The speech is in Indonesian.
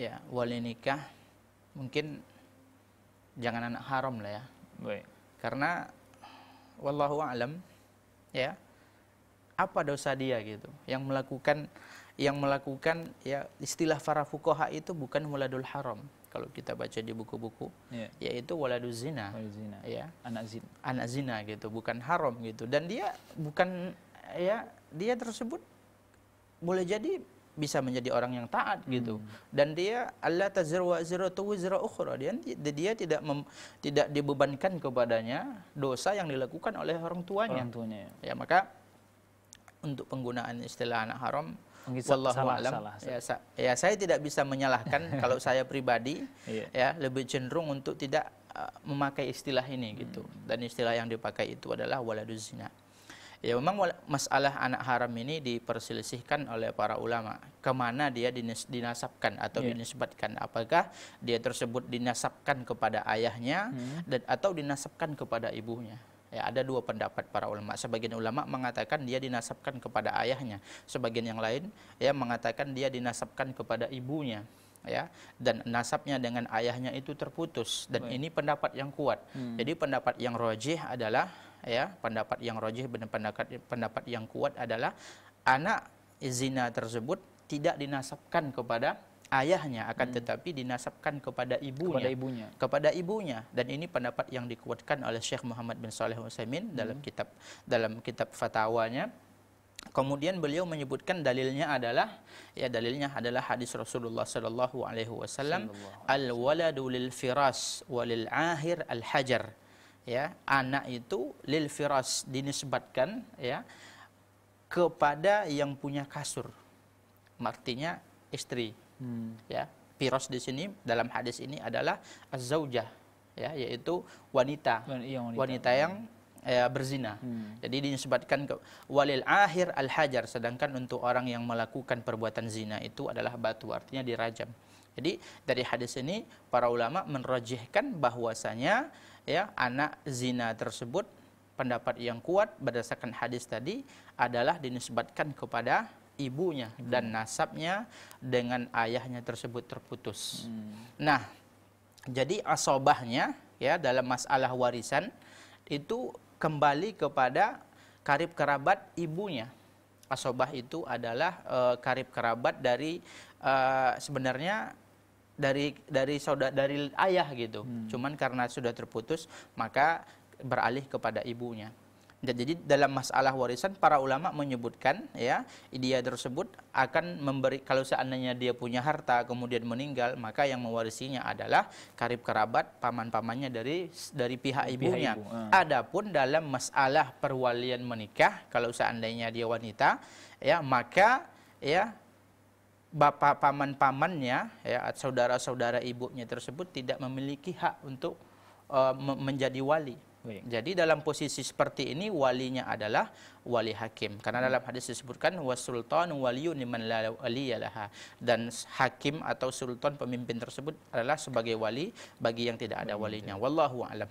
ya wali nikah mungkin jangan anak haram lah ya Baik. karena wallahu alam ya apa dosa dia gitu yang melakukan yang melakukan ya istilah para fukoha itu bukan waladul haram kalau kita baca di buku-buku yeah. yaitu waladul zina, waladul zina. ya anak zina anak zina gitu bukan haram gitu dan dia bukan ya dia tersebut boleh jadi bisa menjadi orang yang taat hmm. gitu. Dan dia Allah ta'ala ziratu wizra ukhra. Dia, dia tidak mem, tidak dibebankan kepadanya dosa yang dilakukan oleh orang tuanya. Orang tuanya. Ya, ya maka untuk penggunaan istilah anak haram salah, Salah, Ya, sa ya saya tidak bisa menyalahkan kalau saya pribadi iya. ya lebih cenderung untuk tidak uh, memakai istilah ini gitu. hmm. gitu. Dan istilah yang dipakai itu adalah waladuzina. Ya memang masalah anak haram ini diperselisihkan oleh para ulama. Kemana dia dinis dinasabkan atau yeah. dinisbatkan. Apakah dia tersebut dinasabkan kepada ayahnya hmm. dan atau dinasabkan kepada ibunya. Ya, ada dua pendapat para ulama. Sebagian ulama mengatakan dia dinasabkan kepada ayahnya. Sebagian yang lain ya mengatakan dia dinasabkan kepada ibunya ya dan nasabnya dengan ayahnya itu terputus dan Baik. ini pendapat yang kuat. Hmm. Jadi pendapat yang rojih adalah ya pendapat yang rojih dan pendapat pendapat yang kuat adalah anak zina tersebut tidak dinasabkan kepada ayahnya akan hmm. tetapi dinasabkan kepada ibunya kepada ibunya kepada ibunya dan ini pendapat yang dikuatkan oleh Syekh Muhammad bin Saleh Utsaimin hmm. dalam kitab dalam kitab fatwanya Kemudian beliau menyebutkan dalilnya adalah ya dalilnya adalah hadis Rasulullah sallallahu alaihi wasallam al waladu lil firas walil ahir al hajar ya anak itu lil firas dinisbatkan ya kepada yang punya kasur artinya istri hmm. ya firas di sini dalam hadis ini adalah azzaujah ya yaitu wanita iya, wanita, wanita yang ya, berzina. Hmm. Jadi disebutkan ke walil akhir al hajar sedangkan untuk orang yang melakukan perbuatan zina itu adalah batu artinya dirajam. Jadi dari hadis ini para ulama merojihkan bahwasanya ya anak zina tersebut pendapat yang kuat berdasarkan hadis tadi adalah dinisbatkan kepada ibunya Ibu. Hmm. dan nasabnya dengan ayahnya tersebut terputus. Hmm. Nah, jadi asobahnya ya dalam masalah warisan itu kembali kepada karib kerabat ibunya. Asobah itu adalah e, karib kerabat dari e, sebenarnya dari dari saudara dari ayah gitu. Hmm. Cuman karena sudah terputus maka beralih kepada ibunya. Jadi dalam masalah warisan para ulama menyebutkan ya dia tersebut akan memberi kalau seandainya dia punya harta kemudian meninggal maka yang mewarisinya adalah karib kerabat paman-pamannya dari dari pihak ibunya. Ibu. Ah. Adapun dalam masalah perwalian menikah kalau seandainya dia wanita ya maka ya bapak paman-pamannya ya saudara-saudara ibunya tersebut tidak memiliki hak untuk uh, menjadi wali. Baik. Jadi dalam posisi seperti ini walinya adalah wali hakim. Karena hmm. dalam hadis disebutkan wasultan waliyun liman la waliyalaha dan hakim atau sultan pemimpin tersebut adalah sebagai wali bagi yang tidak ada walinya. Wallahu alam.